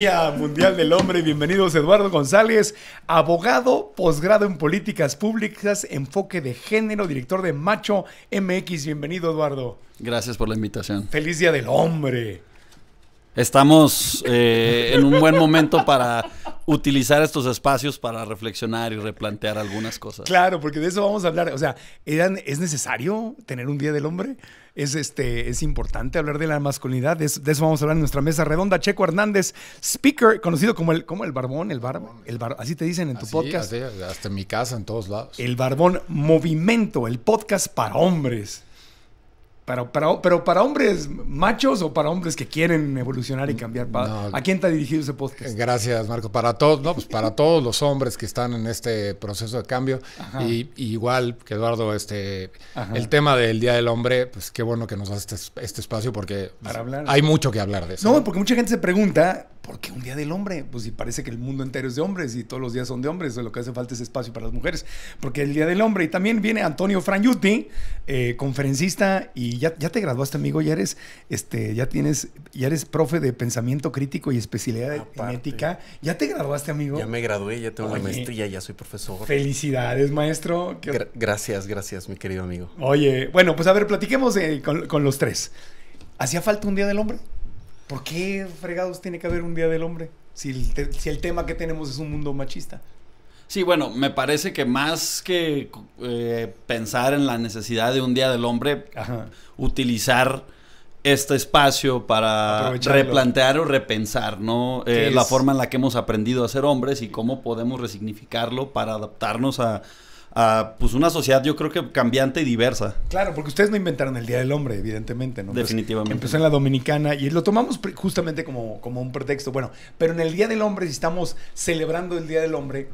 Día Mundial del Hombre, bienvenidos Eduardo González, abogado, posgrado en políticas públicas, enfoque de género, director de Macho MX, bienvenido Eduardo. Gracias por la invitación. Feliz Día del Hombre. Estamos eh, en un buen momento para utilizar estos espacios para reflexionar y replantear algunas cosas. Claro, porque de eso vamos a hablar. O sea, ¿es necesario tener un Día del Hombre? Es, este, es importante hablar de la masculinidad. De eso, vamos a hablar en nuestra mesa redonda. Checo Hernández, speaker, conocido como el, como el barbón, el barbón, así te dicen en tu podcast. hasta en mi casa, en todos lados. El barbón, movimiento, el podcast para hombres pero para hombres machos o para hombres que quieren evolucionar y cambiar. ¿A quién está dirigido ese podcast? Gracias, Marco. Para todos, pues para todos los hombres que están en este proceso de cambio. Y, igual que Eduardo, este el tema del Día del Hombre, pues qué bueno que nos das este, este espacio porque hay mucho que hablar de eso. No, porque mucha gente se pregunta ¿por qué un día del hombre? Pues si parece que el mundo entero es de hombres y todos los días son de hombres, lo que hace falta es espacio para las mujeres, porque el día del hombre. Y también viene Antonio Franjuti, eh, conferencista, y ya, ya, te graduaste, amigo, ya eres, este, ya tienes, ya eres profe de pensamiento crítico y especialidad de en ética. Ya te graduaste, amigo. Ya me gradué, ya tengo la maestría, ya soy profesor. Felicidades, maestro. gracias, gracias, mi querido amigo. Oye, bueno, pues a ver, platiquemos eh, con los tres. ¿Hacía falta un día del hombre? ¿por qué fregados tiene que haber un Día del Hombre? Si el, tema que tenemos es un mundo machista. Sí, bueno, me parece que más que eh, pensar en la necesidad de un Día del Hombre, utilizar este espacio para replantear o repensar, ¿no? Eh, la forma en la que hemos aprendido a ser hombres y cómo podemos resignificarlo para adaptarnos a, pues una sociedad yo creo que cambiante y diversa. Claro, porque ustedes no inventaron el Día del Hombre, evidentemente, ¿no? Definitivamente. empezó en la Dominicana y lo tomamos justamente como, como un pretexto. Bueno, pero en el Día del Hombre, si estamos celebrando el Día del Hombre,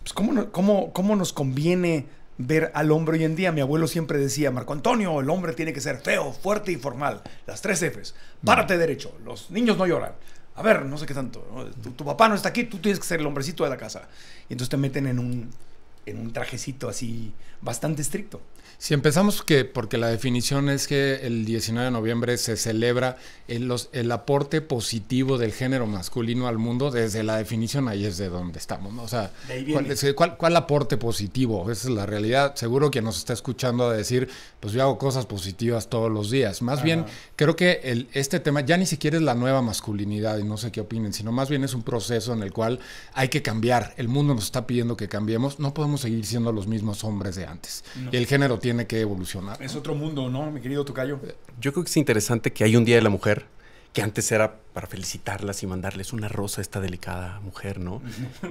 pues ¿cómo, cómo, nos conviene ver al hombre hoy en día. Mi abuelo siempre decía, Marco Antonio, el hombre tiene que ser feo, fuerte y formal. Las tres Fs. Párate derecho, los niños no lloran. A ver, no sé qué tanto. Tu, tu, papá no está aquí, tú tienes que ser el hombrecito de la casa. Y entonces te meten en un en un trajecito así bastante estricto. Si empezamos que, porque la definición es que el 19 de noviembre se celebra el, los, el aporte positivo del género masculino al mundo, desde la definición ahí es de donde estamos, ¿no? O sea, ¿cuál, aporte positivo? Esa es la realidad. Seguro que nos está escuchando a decir, pues yo hago cosas positivas todos los días. Más bien, creo que el, este tema ya ni siquiera es la nueva masculinidad y no sé qué opinen, sino más bien es un proceso en el cual hay que cambiar. El mundo nos está pidiendo que cambiemos. No podemos seguir siendo los mismos hombres de antes. Y el género tiene tiene que evolucionar. Es otro mundo, ¿no, mi querido Tucayo? Yo creo que es interesante que hay un Día de la Mujer que antes era para felicitarlas y mandarles una rosa a esta delicada mujer, ¿no?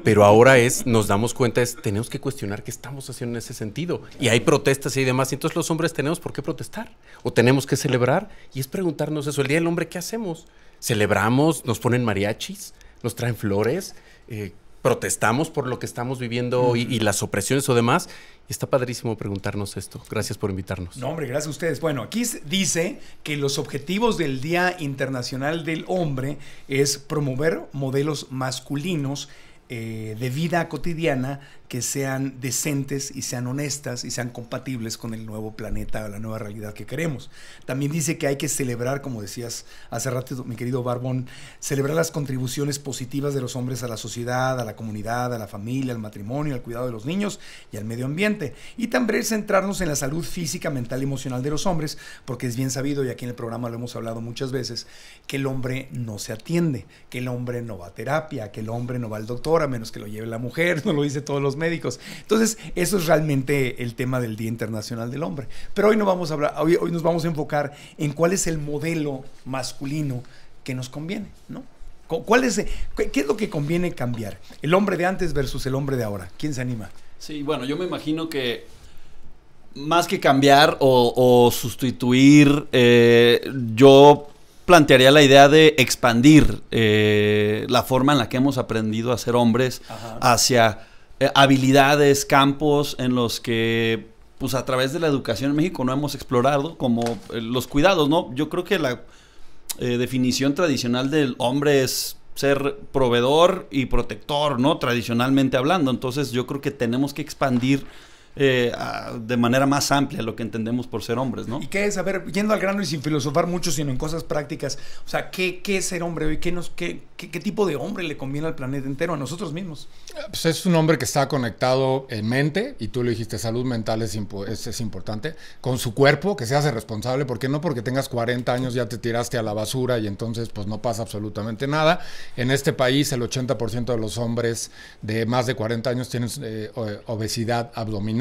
Pero ahora es, nos damos cuenta, es, tenemos que cuestionar qué estamos haciendo en ese sentido. Y hay protestas y demás, entonces los hombres tenemos por qué protestar, o tenemos que celebrar, y es preguntarnos eso, el Día del Hombre, ¿qué hacemos? ¿Celebramos? ¿Nos ponen mariachis? ¿Nos traen flores? Eh, protestamos por lo que estamos viviendo y, las opresiones o demás. está padrísimo preguntarnos esto. Gracias por invitarnos. No, hombre, gracias a ustedes. Bueno, aquí dice que los objetivos del Día Internacional del Hombre es promover modelos masculinos eh, de vida cotidiana que sean decentes y sean honestas y sean compatibles con el nuevo planeta, la nueva realidad que queremos. También dice que hay que celebrar, como decías hace rato, mi querido Barbón, celebrar las contribuciones positivas de los hombres a la sociedad, a la comunidad, a la familia, al matrimonio, al cuidado de los niños y al medio ambiente. Y también centrarnos en la salud física, mental y emocional de los hombres, porque es bien sabido, y aquí en el programa lo hemos hablado muchas veces, que el hombre no se atiende, que el hombre no va a terapia, que el hombre no va al doctor a menos que lo lleve la mujer, no lo dicen todos los médicos. Entonces, eso es realmente el tema del Día Internacional del Hombre. Pero hoy, no vamos a hablar, hoy, nos vamos a enfocar en cuál es el modelo masculino que nos conviene, ¿no? ¿Cuál es, ¿Qué es lo que conviene cambiar? El hombre de antes versus el hombre de ahora. ¿Quién se anima? Sí, bueno, yo me imagino que más que cambiar o, sustituir, eh, yo plantearía la idea de expandir eh, la forma en la que hemos aprendido a ser hombres hacia eh, habilidades, campos en los que pues a través de la educación en México no hemos explorado como eh, los cuidados, ¿no? Yo creo que la definición tradicional del hombre es ser proveedor y protector, ¿no? Tradicionalmente hablando. Entonces yo creo que tenemos que expandir eh, de manera más amplia lo que entendemos por ser hombres, ¿no? ¿Y qué es? A ver, yendo al grano y sin filosofar mucho, sino en cosas prácticas, o sea, ¿qué, qué es ser hombre hoy? ¿Qué, qué, qué, tipo de hombre le conviene al planeta entero, a nosotros mismos? Ah, pues es un hombre que está conectado en mente, y tú lo dijiste, salud mental es, es, importante, con su cuerpo, que se hace responsable, porque no porque tengas 40 años ya te tiraste a la basura y entonces pues no pasa absolutamente nada. En este país el 80% de los hombres de más de 40 años tienen eh, obesidad abdominal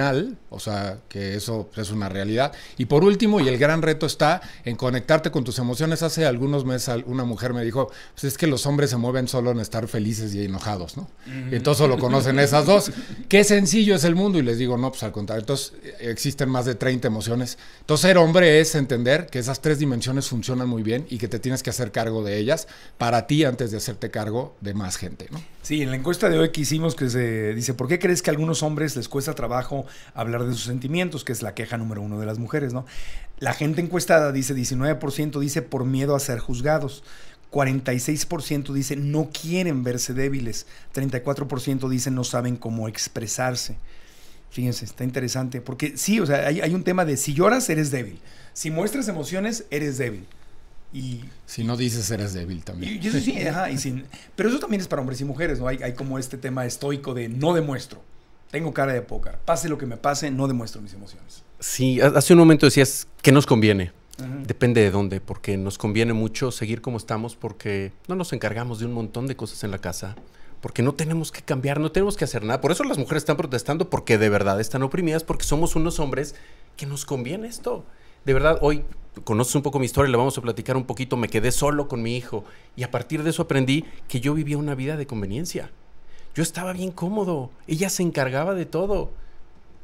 o sea, que eso es una realidad. Y por último, y el gran reto está en conectarte con tus emociones. Hace algunos meses una mujer me dijo, pues es que los hombres se mueven solo en estar felices y enojados, ¿no? entonces solo conocen esas dos. Qué sencillo es el mundo. Y les digo, no, pues al contrario, entonces existen más de 30 emociones. Entonces ser hombre es entender que esas tres dimensiones funcionan muy bien y que te tienes que hacer cargo de ellas para ti antes de hacerte cargo de más gente, ¿no? Sí, en la encuesta de hoy que hicimos que se dice, ¿por qué crees que a algunos hombres les cuesta trabajo hablar de sus sentimientos, que es la queja número uno de las mujeres, ¿no? La gente encuestada dice 19% dice por miedo a ser juzgados. 46% dice no quieren verse débiles, 34% dice no saben cómo expresarse. Fíjense, está interesante, porque sí, o sea, hay, un tema de si lloras, eres débil, si muestras emociones, eres débil. Y, si no dices, eres débil también. pero eso también es para hombres y mujeres, ¿no? Hay, hay como este tema estoico de no demuestro. Tengo cara de póker. Pase lo que me pase, no demuestro mis emociones. Sí, hace un momento decías que nos conviene. Depende de dónde, porque nos conviene mucho seguir como estamos porque no nos encargamos de un montón de cosas en la casa, porque no tenemos que cambiar, no tenemos que hacer nada. Por eso las mujeres están protestando porque de verdad están oprimidas, porque somos unos hombres que nos conviene esto. De verdad, hoy conoces un poco mi historia, le vamos a platicar un poquito, me quedé solo con mi hijo y a partir de eso aprendí que yo vivía una vida de conveniencia yo estaba bien cómodo, ella se encargaba de todo.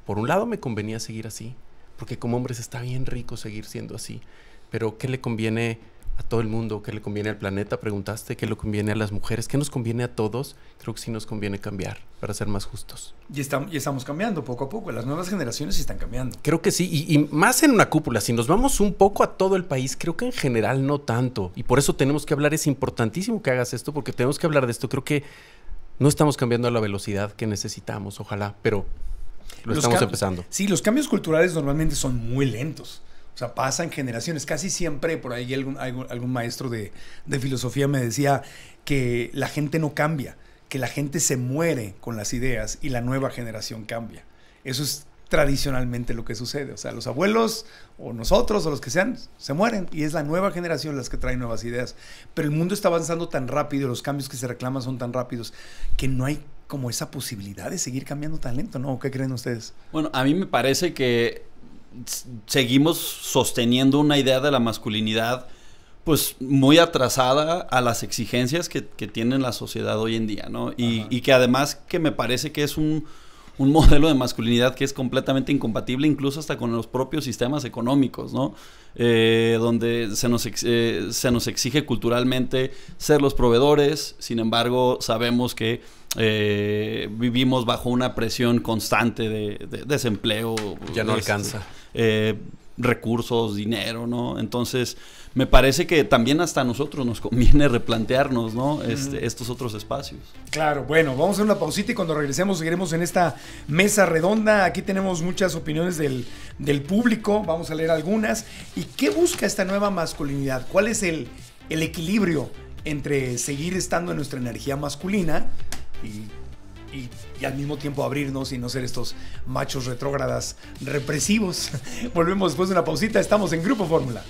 Por un lado me convenía seguir así, porque como hombres está bien rico seguir siendo así, pero ¿qué le conviene a todo el mundo? ¿Qué le conviene al planeta? Preguntaste, ¿qué le conviene a las mujeres? ¿Qué nos conviene a todos? Creo que sí nos conviene cambiar para ser más justos. Y, estamos cambiando poco a poco, las nuevas generaciones están cambiando. Creo que sí, y, y, más en una cúpula, si nos vamos un poco a todo el país, creo que en general no tanto, y por eso tenemos que hablar, es importantísimo que hagas esto, porque tenemos que hablar de esto, creo que no estamos cambiando a la velocidad que necesitamos, ojalá, pero lo estamos empezando. Sí, los cambios culturales normalmente son muy lentos. O sea, pasan generaciones. Casi siempre, por ahí algún, algún maestro de, de, filosofía me decía que la gente no cambia, que la gente se muere con las ideas y la nueva generación cambia. Eso es tradicionalmente lo que sucede. O sea, los abuelos o nosotros o los que sean se mueren y es la nueva generación las que trae nuevas ideas. Pero el mundo está avanzando tan rápido, los cambios que se reclaman son tan rápidos que no hay como esa posibilidad de seguir cambiando tan lento, ¿no? ¿Qué creen ustedes? Bueno, a mí me parece que seguimos sosteniendo una idea de la masculinidad pues muy atrasada a las exigencias que, tiene la sociedad hoy en día, ¿no? Y, y que además que me parece que es un un modelo de masculinidad que es completamente incompatible incluso hasta con los propios sistemas económicos, ¿no? Eh, donde se nos, eh, se nos exige culturalmente ser los proveedores, sin embargo sabemos que eh, vivimos bajo una presión constante de, desempleo. Ya no este, alcanza recursos, dinero, ¿no? Entonces, me parece que también hasta nosotros nos conviene replantearnos, ¿no? Este, estos otros espacios. Claro, bueno, vamos a hacer una pausita y cuando regresemos seguiremos en esta mesa redonda. Aquí tenemos muchas opiniones del, público, vamos a leer algunas. ¿Y qué busca esta nueva masculinidad? ¿Cuál es el, el equilibrio entre seguir estando en nuestra energía masculina y y, al mismo tiempo abrirnos y no ser estos machos retrógradas represivos. Volvemos después de una pausita, estamos en Grupo Fórmula.